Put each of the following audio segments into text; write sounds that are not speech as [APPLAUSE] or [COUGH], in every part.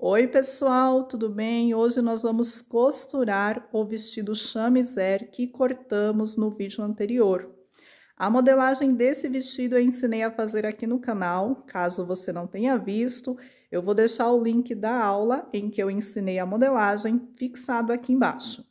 Oi, pessoal, tudo bem? Hoje nós vamos costurar o vestido chamiser que cortamos no vídeo anterior. A modelagem desse vestido eu ensinei a fazer aqui no canal, caso você não tenha visto, eu vou deixar o link da aula em que eu ensinei a modelagem fixado aqui embaixo.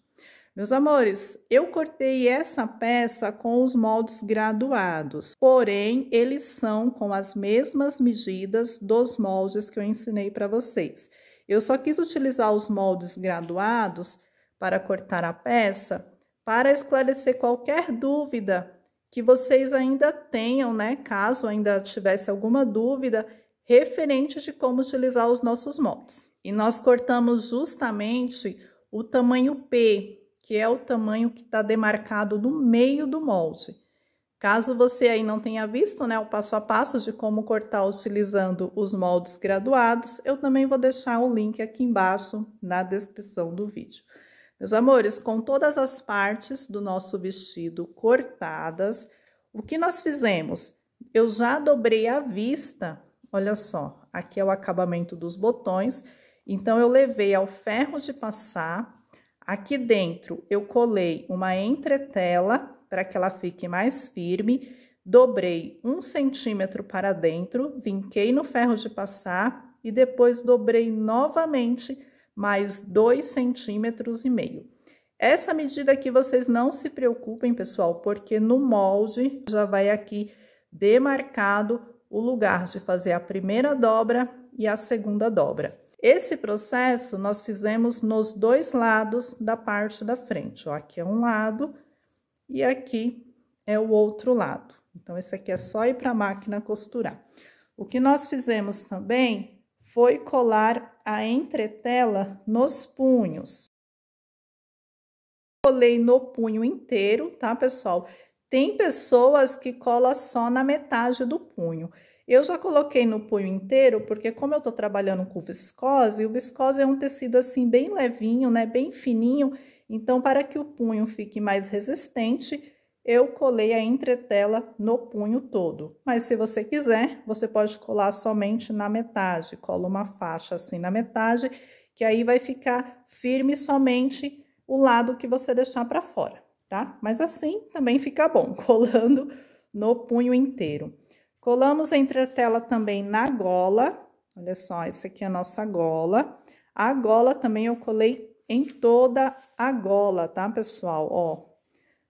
Meus amores, eu cortei essa peça com os moldes graduados, porém eles são com as mesmas medidas dos moldes que eu ensinei para vocês. Eu só quis utilizar os moldes graduados para cortar a peça para esclarecer qualquer dúvida que vocês ainda tenham, né? Caso ainda tivesse alguma dúvida referente de como utilizar os nossos moldes. E nós cortamos justamente o tamanho P, que é o tamanho que está demarcado no meio do molde. Caso você aí não tenha visto né, o passo a passo de como cortar utilizando os moldes graduados, eu também vou deixar o link aqui embaixo na descrição do vídeo. Meus amores, com todas as partes do nosso vestido cortadas, o que nós fizemos? Eu já dobrei a vista, olha só, aqui é o acabamento dos botões, então eu levei ao ferro de passar Aqui dentro eu colei uma entretela para que ela fique mais firme, dobrei um centímetro para dentro, vinquei no ferro de passar e depois dobrei novamente mais dois centímetros e meio. Essa medida aqui vocês não se preocupem, pessoal, porque no molde já vai aqui demarcado o lugar de fazer a primeira dobra e a segunda dobra. Esse processo nós fizemos nos dois lados da parte da frente, ó, aqui é um lado e aqui é o outro lado. Então, esse aqui é só ir para a máquina costurar. O que nós fizemos também foi colar a entretela nos punhos. Colei no punho inteiro, tá, pessoal? Tem pessoas que colam só na metade do punho. Eu já coloquei no punho inteiro, porque como eu tô trabalhando com viscose, o viscose é um tecido assim bem levinho, né, bem fininho, então para que o punho fique mais resistente, eu colei a entretela no punho todo. Mas se você quiser, você pode colar somente na metade, cola uma faixa assim na metade, que aí vai ficar firme somente o lado que você deixar para fora, tá? Mas assim também fica bom, [LAUGHS] colando no punho inteiro. Colamos entre a tela também na gola. Olha só, essa aqui é a nossa gola. A gola também eu colei em toda a gola, tá, pessoal? Ó,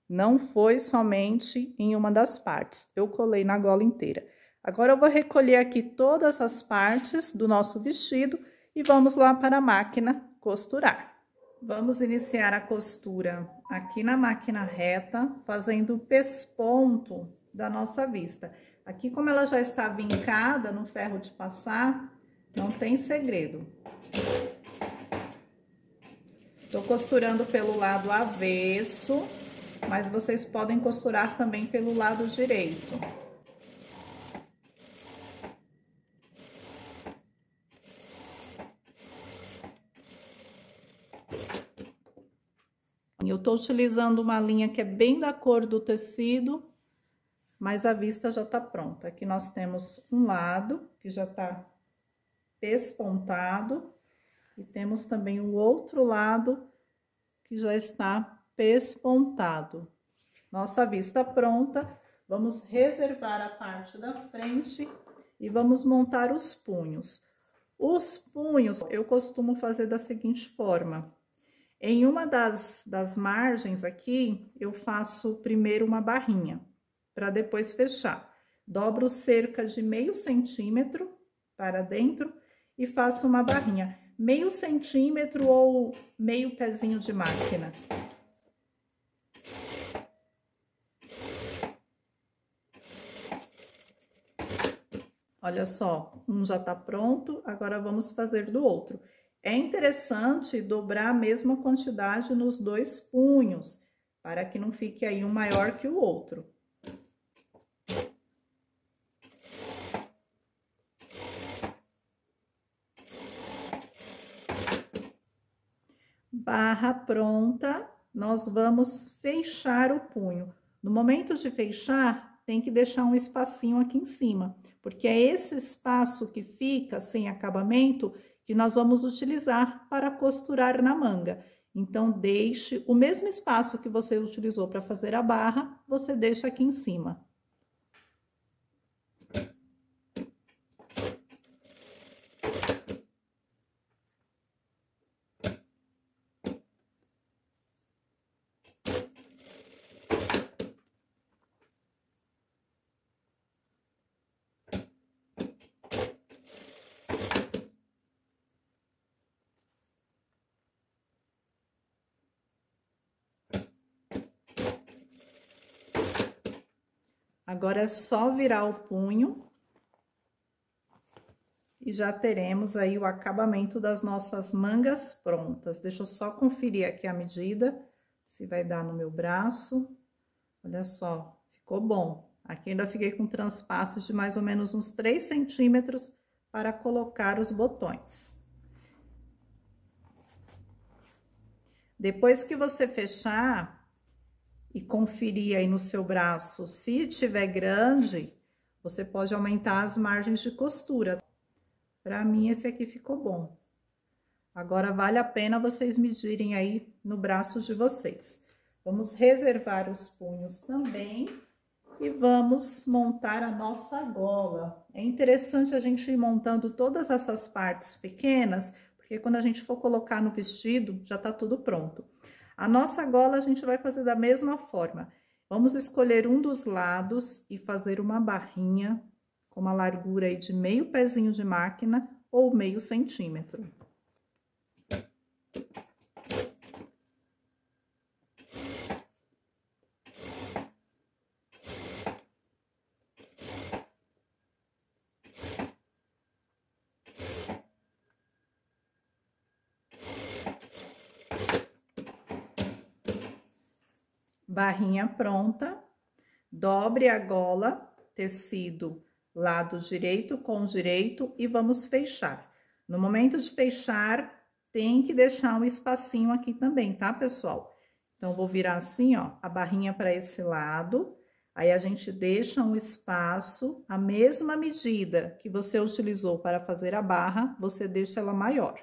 não foi somente em uma das partes. Eu colei na gola inteira. Agora eu vou recolher aqui todas as partes do nosso vestido e vamos lá para a máquina costurar. Vamos iniciar a costura aqui na máquina reta, fazendo o pesponto da nossa vista. Aqui, como ela já está vincada no ferro de passar, não tem segredo. Estou costurando pelo lado avesso, mas vocês podem costurar também pelo lado direito. Eu estou utilizando uma linha que é bem da cor do tecido, mas a vista já está pronta. Aqui nós temos um lado que já está pespontado e temos também o outro lado que já está pespontado. Nossa vista pronta, vamos reservar a parte da frente e vamos montar os punhos. Os punhos eu costumo fazer da seguinte forma. Em uma das, das margens aqui, eu faço primeiro uma barrinha para depois fechar. Dobro cerca de meio centímetro para dentro e faço uma barrinha. Meio centímetro ou meio pezinho de máquina. Olha só, um já tá pronto, agora vamos fazer do outro. É interessante dobrar a mesma quantidade nos dois punhos, para que não fique aí um maior que o outro. barra pronta, nós vamos fechar o punho. No momento de fechar, tem que deixar um espacinho aqui em cima, porque é esse espaço que fica sem acabamento que nós vamos utilizar para costurar na manga. Então, deixe o mesmo espaço que você utilizou para fazer a barra, você deixa aqui em cima. Agora é só virar o punho e já teremos aí o acabamento das nossas mangas prontas. Deixa eu só conferir aqui a medida, se vai dar no meu braço. Olha só, ficou bom. Aqui ainda fiquei com transpassos de mais ou menos uns 3 centímetros para colocar os botões. Depois que você fechar, e conferir aí no seu braço. Se tiver grande, você pode aumentar as margens de costura. Para mim, esse aqui ficou bom. Agora, vale a pena vocês medirem aí no braço de vocês. Vamos reservar os punhos também e vamos montar a nossa gola. É interessante a gente ir montando todas essas partes pequenas, porque quando a gente for colocar no vestido, já tá tudo pronto. A nossa gola a gente vai fazer da mesma forma. Vamos escolher um dos lados e fazer uma barrinha com uma largura aí de meio pezinho de máquina ou meio centímetro. barrinha pronta, dobre a gola, tecido lado direito com direito e vamos fechar. No momento de fechar, tem que deixar um espacinho aqui também, tá, pessoal? Então, vou virar assim, ó, a barrinha para esse lado, aí a gente deixa um espaço, a mesma medida que você utilizou para fazer a barra, você deixa ela maior.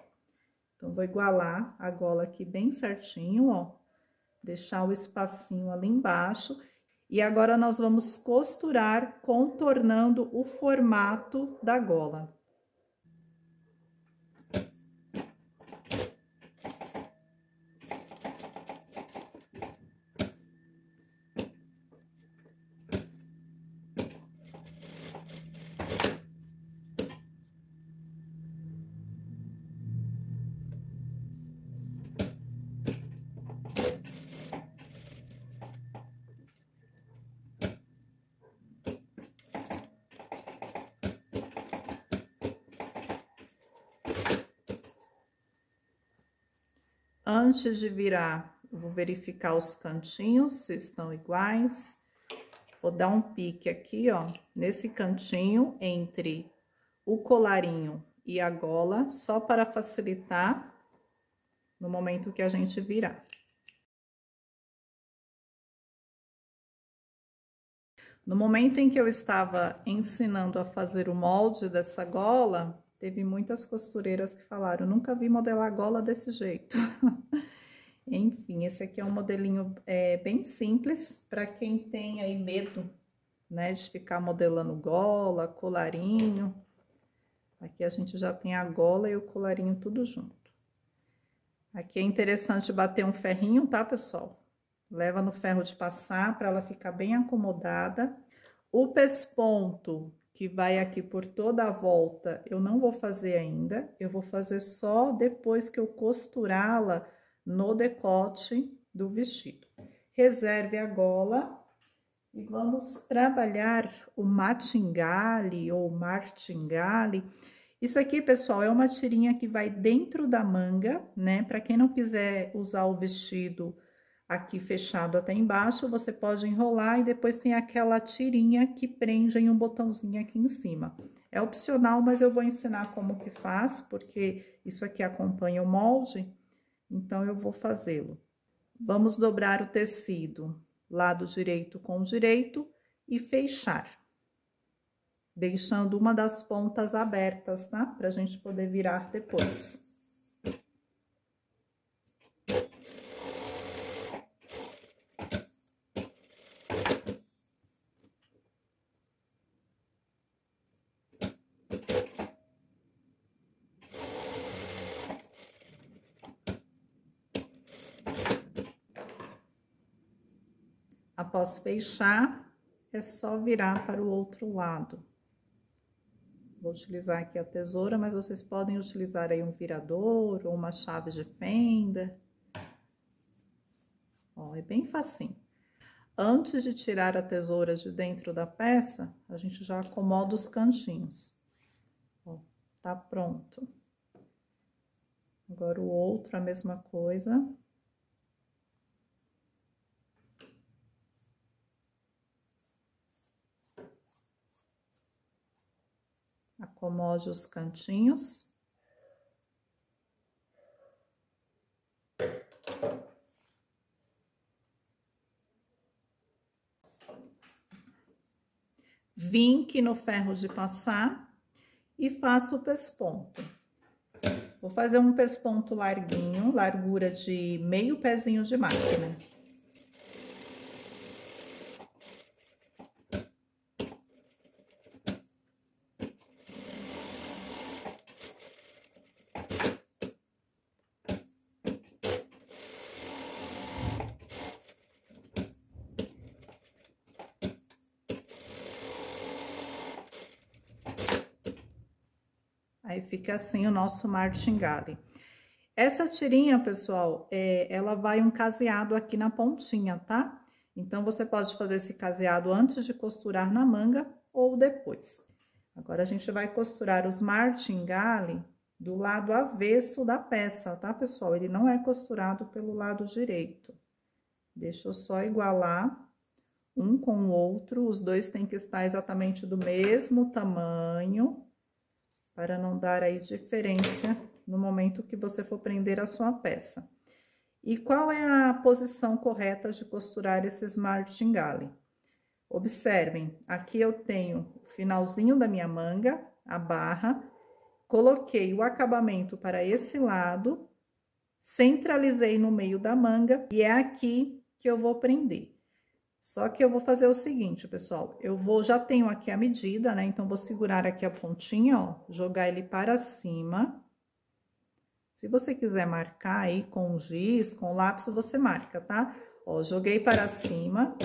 Então, vou igualar a gola aqui bem certinho, ó, deixar o espacinho ali embaixo. E agora nós vamos costurar contornando o formato da gola. antes de virar, vou verificar os cantinhos, se estão iguais. Vou dar um pique aqui, ó, nesse cantinho entre o colarinho e a gola, só para facilitar no momento que a gente virar. No momento em que eu estava ensinando a fazer o molde dessa gola, Teve muitas costureiras que falaram, nunca vi modelar gola desse jeito. [LAUGHS] Enfim, esse aqui é um modelinho é, bem simples para quem tem aí medo, né, de ficar modelando gola, colarinho. Aqui a gente já tem a gola e o colarinho tudo junto. Aqui é interessante bater um ferrinho, tá, pessoal? Leva no ferro de passar para ela ficar bem acomodada. O pesponto que vai aqui por toda a volta, eu não vou fazer ainda, eu vou fazer só depois que eu costurá-la no decote do vestido. Reserve a gola e vamos trabalhar o matingale ou martingale. Isso aqui, pessoal, é uma tirinha que vai dentro da manga, né? Para quem não quiser usar o vestido aqui fechado até embaixo, você pode enrolar e depois tem aquela tirinha que prende em um botãozinho aqui em cima. É opcional, mas eu vou ensinar como que faz, porque isso aqui acompanha o molde, então eu vou fazê-lo. Vamos dobrar o tecido lado direito com direito e fechar, deixando uma das pontas abertas, tá? Pra gente poder virar depois. após fechar, é só virar para o outro lado. Vou utilizar aqui a tesoura, mas vocês podem utilizar aí um virador ou uma chave de fenda. Ó, é bem facinho. Antes de tirar a tesoura de dentro da peça, a gente já acomoda os cantinhos. Ó, tá pronto. Agora o outro, a mesma coisa. acomode os cantinhos. vinque no ferro de passar e faço o pesponto. Vou fazer um pesponto larguinho, largura de meio pezinho de máquina. Fica assim o nosso martingale. Essa tirinha, pessoal, é, ela vai um caseado aqui na pontinha, tá? Então, você pode fazer esse caseado antes de costurar na manga ou depois. Agora, a gente vai costurar os martingale do lado avesso da peça, tá, pessoal? Ele não é costurado pelo lado direito. Deixa eu só igualar um com o outro, os dois têm que estar exatamente do mesmo tamanho para não dar aí diferença no momento que você for prender a sua peça. E qual é a posição correta de costurar esse martingale? Observem, aqui eu tenho o finalzinho da minha manga, a barra, coloquei o acabamento para esse lado, centralizei no meio da manga e é aqui que eu vou prender. Só que eu vou fazer o seguinte, pessoal, eu vou, já tenho aqui a medida, né? Então, vou segurar aqui a pontinha, ó, jogar ele para cima. Se você quiser marcar aí com giz, com lápis, você marca, tá? Ó, joguei para cima.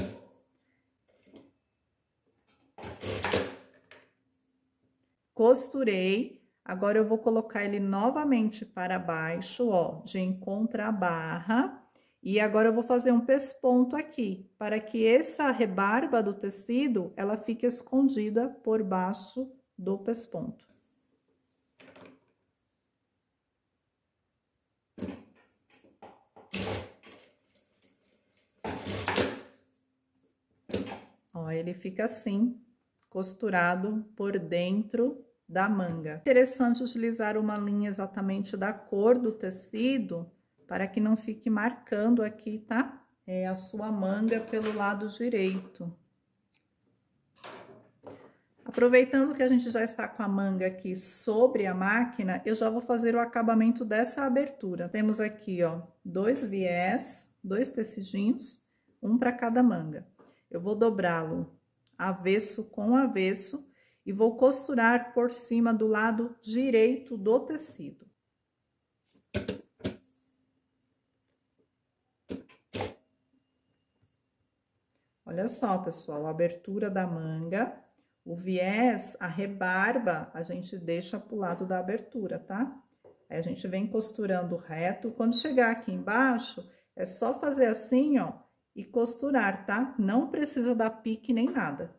Costurei. Agora, eu vou colocar ele novamente para baixo, ó, de encontro à barra e agora eu vou fazer um pesponto aqui, para que essa rebarba do tecido, ela fique escondida por baixo do pesponto. Ó, ele fica assim, costurado por dentro da manga. Interessante utilizar uma linha exatamente da cor do tecido para que não fique marcando aqui, tá? É a sua manga pelo lado direito. Aproveitando que a gente já está com a manga aqui sobre a máquina, eu já vou fazer o acabamento dessa abertura. Temos aqui, ó, dois viés, dois tecidinhos, um para cada manga. Eu vou dobrá-lo avesso com avesso e vou costurar por cima do lado direito do tecido. Olha só, pessoal, a abertura da manga, o viés, a rebarba, a gente deixa pro lado da abertura, tá? Aí a gente vem costurando reto. Quando chegar aqui embaixo, é só fazer assim, ó, e costurar, tá? Não precisa dar pique nem nada.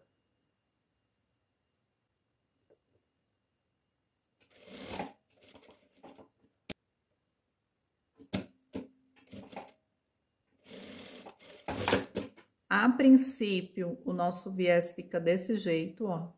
A princípio, o nosso viés fica desse jeito, ó.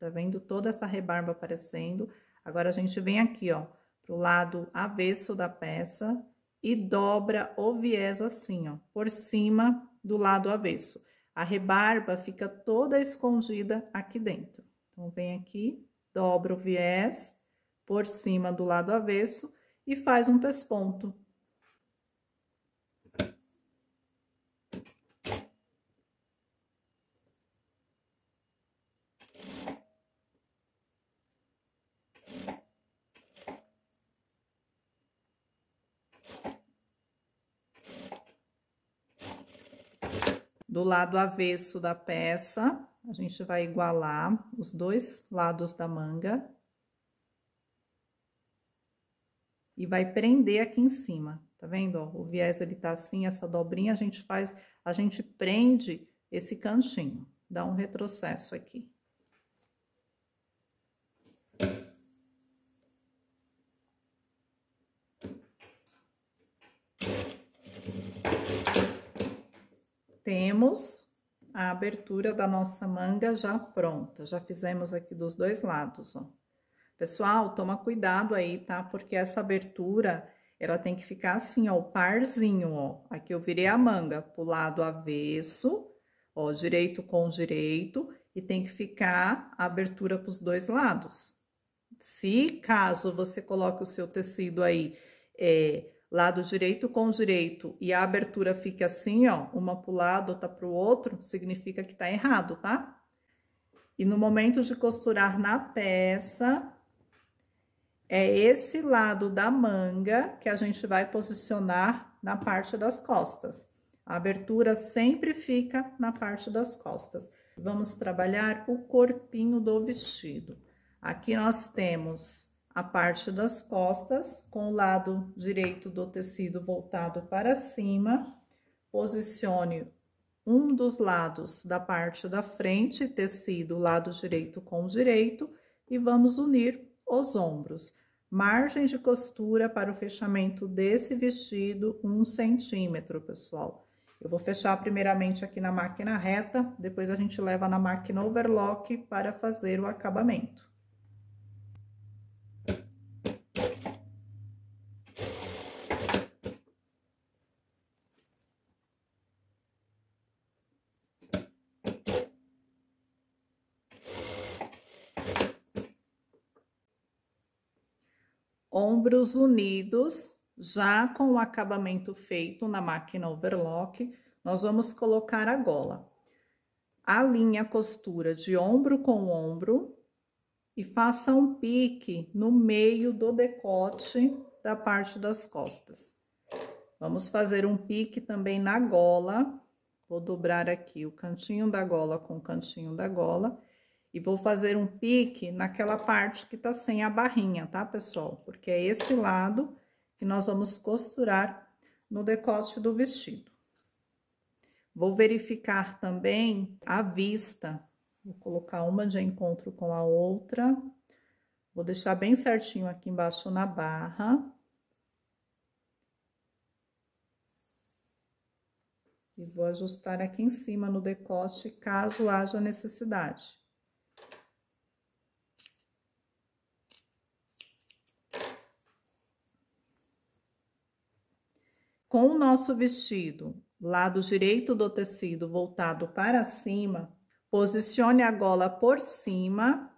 Tá vendo toda essa rebarba aparecendo? Agora a gente vem aqui, ó, pro lado avesso da peça e dobra o viés assim, ó, por cima do lado avesso. A rebarba fica toda escondida aqui dentro. Então, vem aqui, dobra o viés por cima do lado avesso e faz um pesponto. do lado avesso da peça, a gente vai igualar os dois lados da manga. E vai prender aqui em cima, tá vendo? o viés ele tá assim, essa dobrinha a gente faz, a gente prende esse cantinho. Dá um retrocesso aqui. temos a abertura da nossa manga já pronta. Já fizemos aqui dos dois lados, ó. Pessoal, toma cuidado aí, tá? Porque essa abertura, ela tem que ficar assim, ó, o parzinho, ó. Aqui eu virei a manga pro lado avesso, ó, direito com direito, e tem que ficar a abertura pros dois lados. Se caso você coloque o seu tecido aí, é, lado direito com direito e a abertura fica assim, ó, uma para o lado, outra para o outro, significa que tá errado, tá? E no momento de costurar na peça, é esse lado da manga que a gente vai posicionar na parte das costas. A abertura sempre fica na parte das costas. Vamos trabalhar o corpinho do vestido. Aqui nós temos a parte das costas, com o lado direito do tecido voltado para cima. Posicione um dos lados da parte da frente, tecido lado direito com direito, e vamos unir os ombros. Margem de costura para o fechamento desse vestido, um centímetro, pessoal. Eu vou fechar primeiramente aqui na máquina reta, depois a gente leva na máquina overlock para fazer o acabamento. ombros unidos, já com o acabamento feito na máquina overlock, nós vamos colocar a gola. Alinhe a costura de ombro com ombro e faça um pique no meio do decote da parte das costas. Vamos fazer um pique também na gola. Vou dobrar aqui o cantinho da gola com o cantinho da gola e vou fazer um pique naquela parte que tá sem a barrinha, tá, pessoal? Porque é esse lado que nós vamos costurar no decote do vestido. Vou verificar também a vista. Vou colocar uma de encontro com a outra. Vou deixar bem certinho aqui embaixo na barra. E vou ajustar aqui em cima no decote, caso haja necessidade. Com o nosso vestido, lado direito do tecido voltado para cima, posicione a gola por cima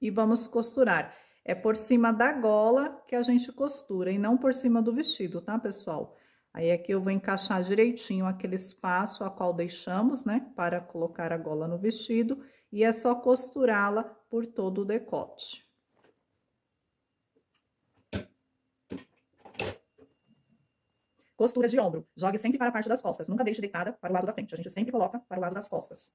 e vamos costurar. É por cima da gola que a gente costura e não por cima do vestido, tá, pessoal? Aí aqui é eu vou encaixar direitinho aquele espaço a qual deixamos, né, para colocar a gola no vestido e é só costurá-la por todo o decote. Costuras de ombro. Jogue sempre para a parte das costas. Nunca deixe deitada para o lado da frente. A gente sempre coloca para o lado das costas.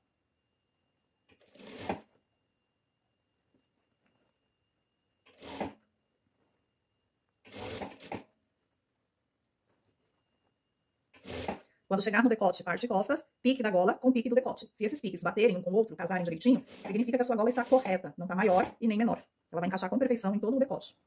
Quando chegar no decote, parte de costas, pique da gola com pique do decote. Se esses piques baterem um com o outro, casarem direitinho, significa que a sua gola está correta, não está maior e nem menor. Ela vai encaixar com perfeição em todo o decote.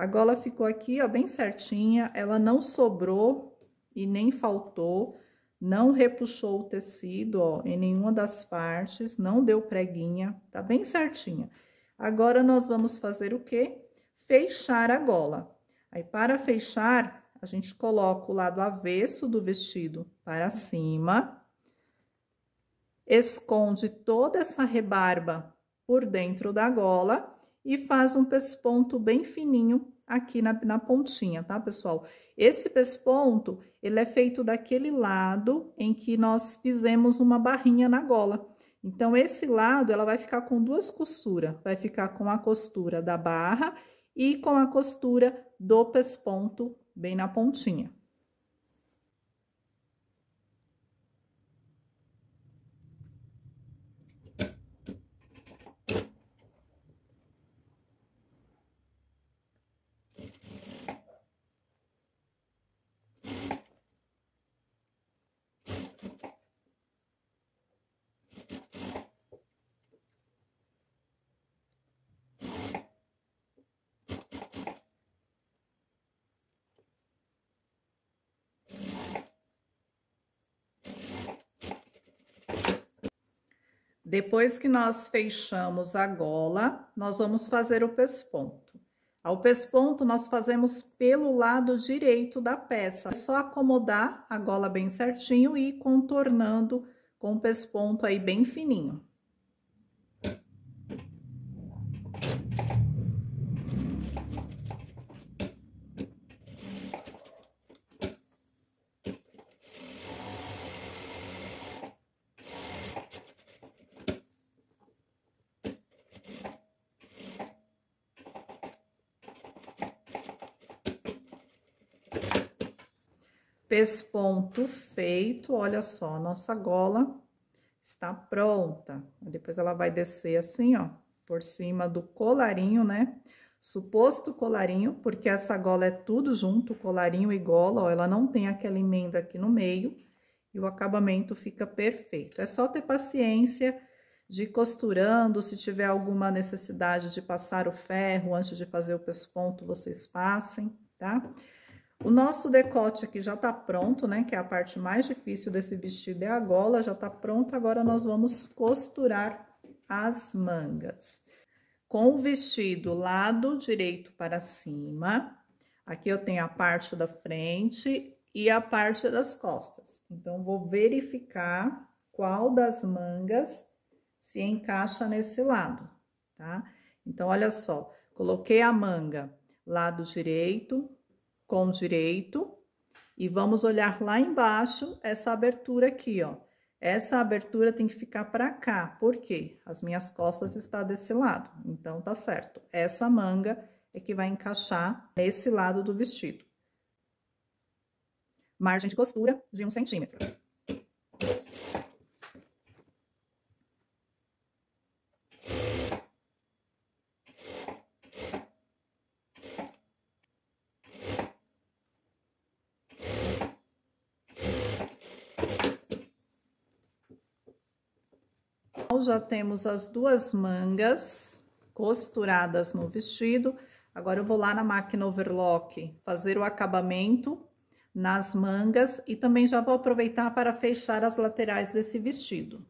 A gola ficou aqui, ó, bem certinha, ela não sobrou e nem faltou, não repuxou o tecido, ó, em nenhuma das partes, não deu preguinha, tá bem certinha. Agora, nós vamos fazer o quê? Fechar a gola. Aí, para fechar, a gente coloca o lado avesso do vestido para cima, esconde toda essa rebarba por dentro da gola e faz um pesponto bem fininho aqui na, na pontinha, tá, pessoal? Esse pesponto, ele é feito daquele lado em que nós fizemos uma barrinha na gola. Então, esse lado, ela vai ficar com duas costuras. Vai ficar com a costura da barra e com a costura do pesponto bem na pontinha. Depois que nós fechamos a gola, nós vamos fazer o pesponto. Ao pesponto, nós fazemos pelo lado direito da peça. É só acomodar a gola bem certinho e ir contornando com o pesponto aí bem fininho. Desponto feito, olha só, a nossa gola está pronta. Depois ela vai descer assim, ó, por cima do colarinho, né? Suposto colarinho, porque essa gola é tudo junto, colarinho e gola, ó, ela não tem aquela emenda aqui no meio e o acabamento fica perfeito. É só ter paciência de ir costurando, se tiver alguma necessidade de passar o ferro antes de fazer o pesponto, vocês passem, tá? Tá? O nosso decote aqui já tá pronto, né? Que é a parte mais difícil desse vestido, é a gola, já tá pronto. Agora, nós vamos costurar as mangas. Com o vestido lado direito para cima, aqui eu tenho a parte da frente e a parte das costas. Então, vou verificar qual das mangas se encaixa nesse lado, tá? Então, olha só, coloquei a manga lado direito, com direito e vamos olhar lá embaixo essa abertura aqui, ó. Essa abertura tem que ficar para cá, porque as minhas costas estão desse lado, então tá certo. Essa manga é que vai encaixar nesse lado do vestido. Margem de costura de um centímetro. então, já temos as duas mangas costuradas no vestido. Agora, eu vou lá na máquina overlock fazer o acabamento nas mangas e também já vou aproveitar para fechar as laterais desse vestido.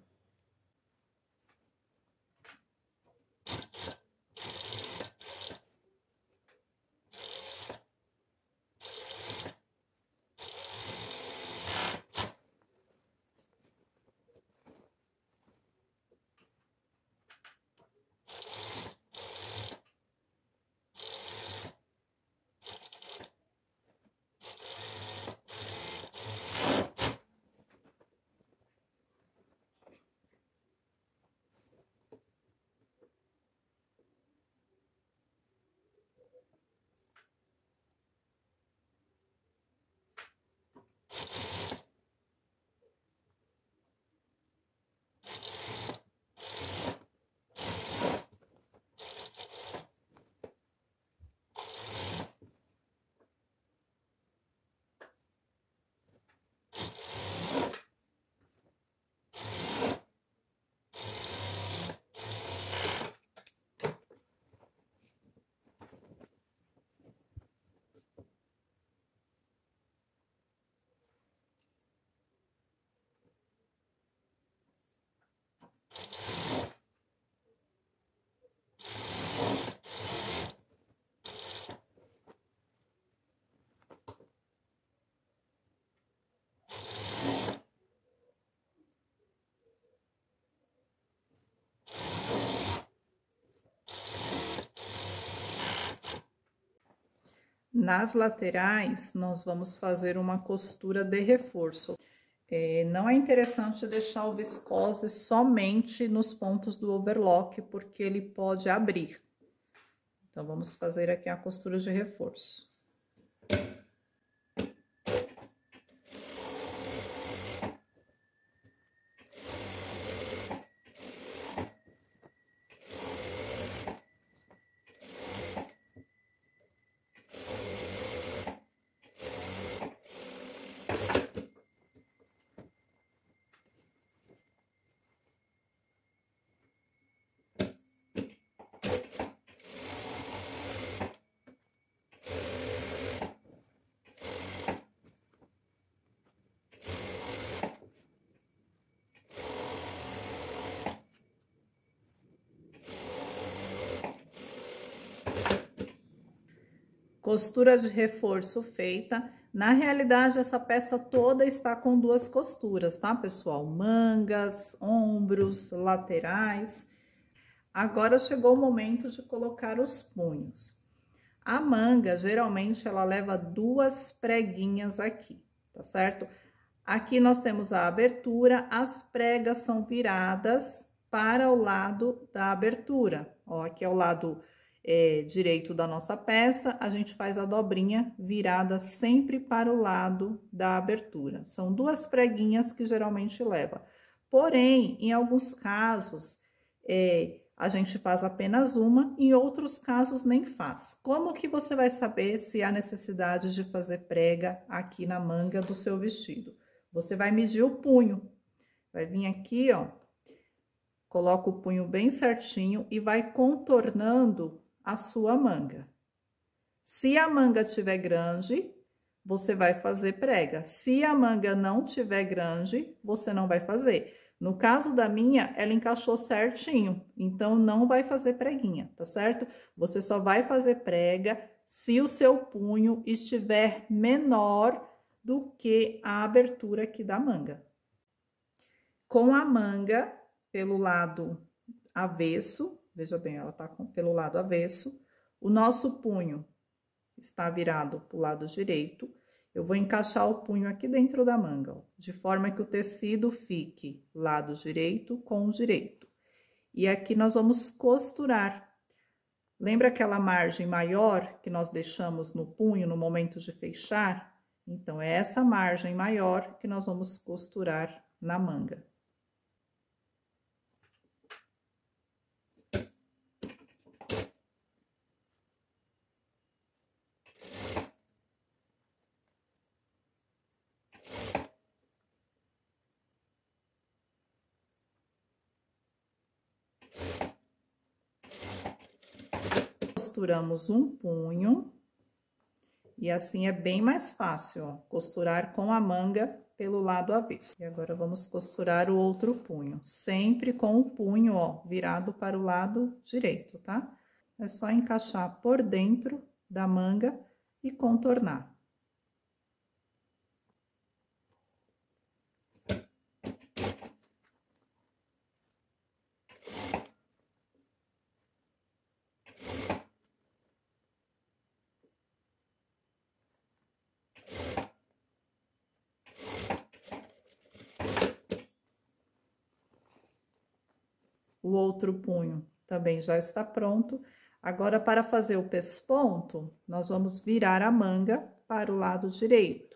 Nas laterais, nós vamos fazer uma costura de reforço. É, não é interessante deixar o viscose somente nos pontos do overlock, porque ele pode abrir. Então, vamos fazer aqui a costura de reforço. Costura de reforço feita. Na realidade, essa peça toda está com duas costuras, tá, pessoal? Mangas, ombros, laterais. Agora chegou o momento de colocar os punhos. A manga, geralmente, ela leva duas preguinhas aqui, tá certo? Aqui nós temos a abertura, as pregas são viradas para o lado da abertura. Ó, aqui é o lado é, direito da nossa peça, a gente faz a dobrinha virada sempre para o lado da abertura. São duas preguinhas que geralmente leva. Porém, em alguns casos, é, a gente faz apenas uma, em outros casos nem faz. Como que você vai saber se há necessidade de fazer prega aqui na manga do seu vestido? Você vai medir o punho. Vai vir aqui, ó, coloca o punho bem certinho e vai contornando a sua manga. Se a manga tiver grande, você vai fazer prega. Se a manga não tiver grande, você não vai fazer. No caso da minha, ela encaixou certinho, então não vai fazer preguinha, tá certo? Você só vai fazer prega se o seu punho estiver menor do que a abertura aqui da manga. Com a manga pelo lado avesso, Veja bem, ela está pelo lado avesso. O nosso punho está virado para o lado direito. Eu vou encaixar o punho aqui dentro da manga, ó, de forma que o tecido fique lado direito com o direito. E aqui nós vamos costurar. Lembra aquela margem maior que nós deixamos no punho no momento de fechar? Então, é essa margem maior que nós vamos costurar na manga. Costuramos um punho. E assim é bem mais fácil, ó, costurar com a manga pelo lado avesso. E agora vamos costurar o outro punho, sempre com o punho, ó, virado para o lado direito, tá? É só encaixar por dentro da manga e contornar. o outro punho também tá já está pronto. Agora, para fazer o pesponto, nós vamos virar a manga para o lado direito.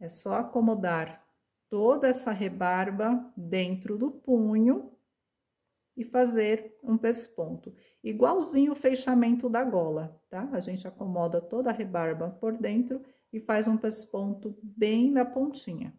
É só acomodar toda essa rebarba dentro do punho e fazer um pesponto, igualzinho o fechamento da gola, tá? A gente acomoda toda a rebarba por dentro e faz um pesponto bem na pontinha.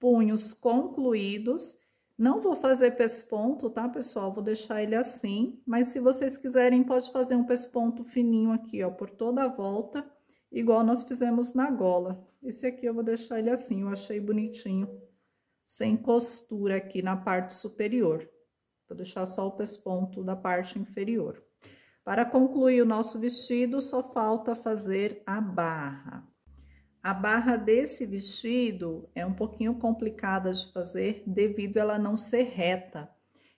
punhos concluídos. Não vou fazer pesponto, tá, pessoal? Vou deixar ele assim, mas se vocês quiserem, pode fazer um pesponto fininho aqui, ó, por toda a volta, igual nós fizemos na gola. Esse aqui eu vou deixar ele assim, eu achei bonitinho, sem costura aqui na parte superior. Vou deixar só o pesponto da parte inferior. Para concluir o nosso vestido, só falta fazer a barra. A barra desse vestido é um pouquinho complicada de fazer devido ela não ser reta.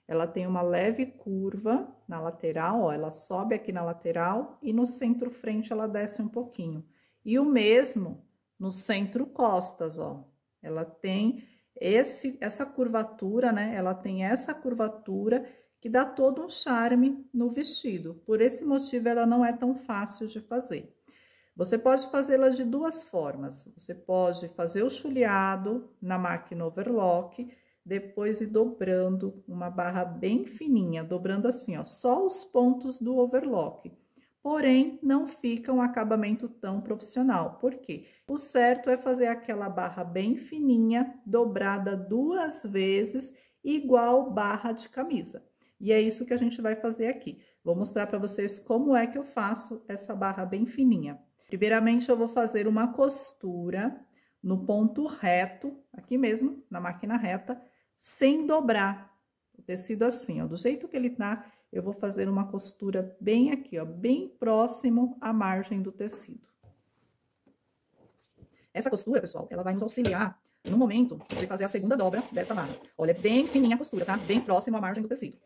Ela tem uma leve curva na lateral, ó, ela sobe aqui na lateral e no centro frente ela desce um pouquinho. E o mesmo no centro costas, ó. Ela tem esse essa curvatura, né? Ela tem essa curvatura que dá todo um charme no vestido. Por esse motivo ela não é tão fácil de fazer. Você pode fazê-la de duas formas. Você pode fazer o chuleado na máquina overlock, depois ir dobrando uma barra bem fininha, dobrando assim, ó, só os pontos do overlock. Porém, não fica um acabamento tão profissional, porque o certo é fazer aquela barra bem fininha, dobrada duas vezes, igual barra de camisa. E é isso que a gente vai fazer aqui. Vou mostrar para vocês como é que eu faço essa barra bem fininha. Primeiramente, eu vou fazer uma costura no ponto reto, aqui mesmo, na máquina reta, sem dobrar o tecido assim, ó. Do jeito que ele tá, eu vou fazer uma costura bem aqui, ó, bem próximo à margem do tecido. Essa costura, pessoal, ela vai nos auxiliar no momento de fazer a segunda dobra dessa vara. Olha, é bem fininha a costura, tá? Bem próximo à margem do tecido.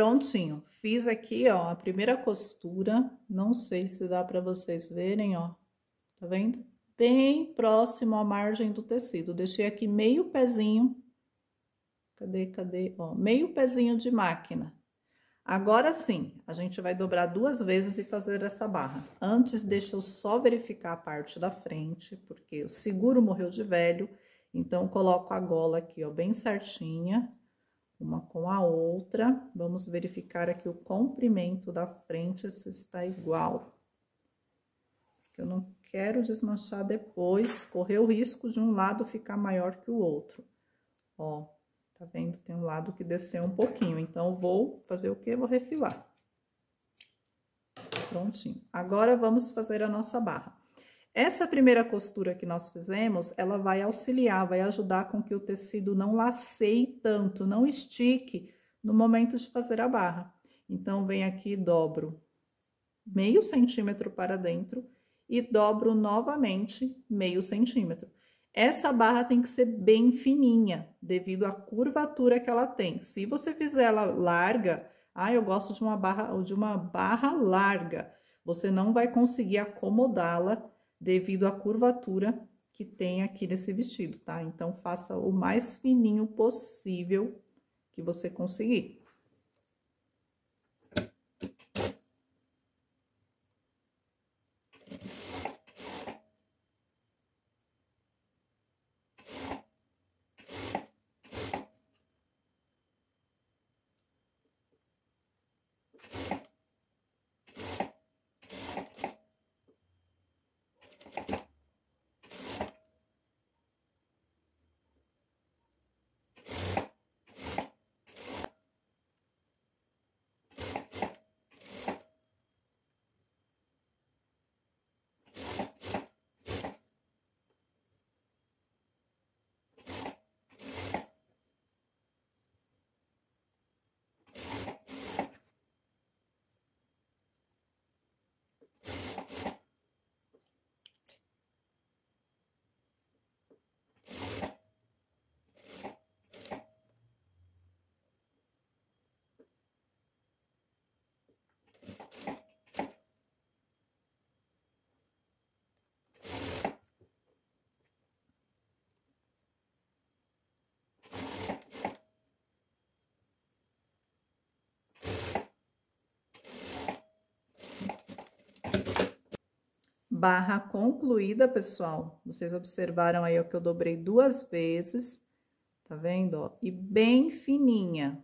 Prontinho. Fiz aqui, ó, a primeira costura. Não sei se dá para vocês verem, ó. Tá vendo? Bem próximo à margem do tecido. Deixei aqui meio pezinho. Cadê, cadê? Ó, meio pezinho de máquina. Agora sim, a gente vai dobrar duas vezes e fazer essa barra. Antes, deixa eu só verificar a parte da frente, porque o seguro morreu de velho. Então, coloco a gola aqui, ó, bem certinha uma com a outra. Vamos verificar aqui o comprimento da frente, se está igual. Eu não quero desmanchar depois, correr o risco de um lado ficar maior que o outro. Ó, tá vendo? Tem um lado que desceu um pouquinho, então vou fazer o que Vou refilar. Prontinho. Agora, vamos fazer a nossa barra. Essa primeira costura que nós fizemos, ela vai auxiliar, vai ajudar com que o tecido não laceie tanto, não estique no momento de fazer a barra. Então, vem aqui e dobro meio centímetro para dentro e dobro novamente meio centímetro. Essa barra tem que ser bem fininha, devido à curvatura que ela tem. Se você fizer ela larga, ah, eu gosto de uma barra, de uma barra larga, você não vai conseguir acomodá-la devido à curvatura que tem aqui nesse vestido, tá? Então, faça o mais fininho possível que você conseguir. barra concluída, pessoal. Vocês observaram aí ó, que eu dobrei duas vezes, tá vendo? Ó, e bem fininha,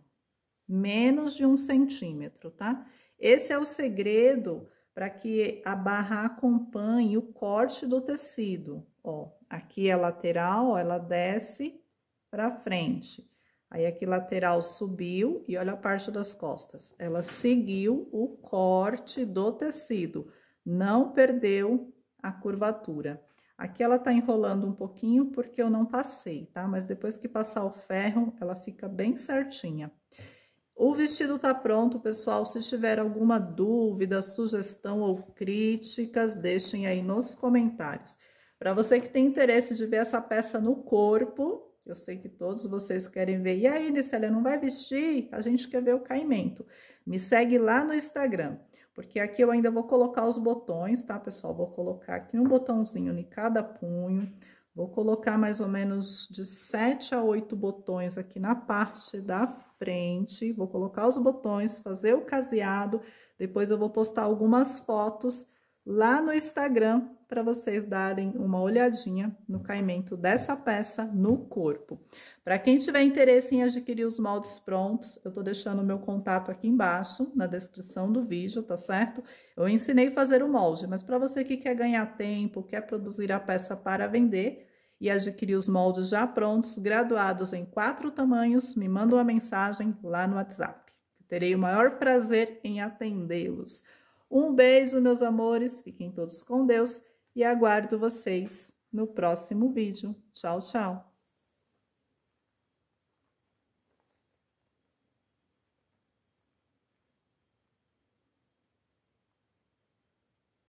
menos de um centímetro, tá? Esse é o segredo para que a barra acompanhe o corte do tecido. Ó, aqui é lateral, ó, ela desce para frente. Aí aqui lateral subiu e olha a parte das costas. Ela seguiu o corte do tecido não perdeu a curvatura. Aqui ela tá enrolando um pouquinho porque eu não passei, tá? Mas depois que passar o ferro, ela fica bem certinha. O vestido tá pronto, pessoal. Se tiver alguma dúvida, sugestão ou críticas, deixem aí nos comentários. Para você que tem interesse de ver essa peça no corpo, eu sei que todos vocês querem ver. E aí, Nicélia, não vai vestir? A gente quer ver o caimento. Me segue lá no Instagram. Porque aqui eu ainda vou colocar os botões, tá, pessoal? Vou colocar aqui um botãozinho em cada punho. Vou colocar mais ou menos de 7 a 8 botões aqui na parte da frente. Vou colocar os botões, fazer o caseado. Depois eu vou postar algumas fotos lá no Instagram para vocês darem uma olhadinha no caimento dessa peça no corpo. Para quem tiver interesse em adquirir os moldes prontos, eu estou deixando o meu contato aqui embaixo, na descrição do vídeo, tá certo? Eu ensinei a fazer o molde, mas para você que quer ganhar tempo, quer produzir a peça para vender e adquirir os moldes já prontos, graduados em quatro tamanhos, me manda uma mensagem lá no WhatsApp. Terei o maior prazer em atendê-los. Um beijo, meus amores, fiquem todos com Deus e aguardo vocês no próximo vídeo. Tchau, tchau!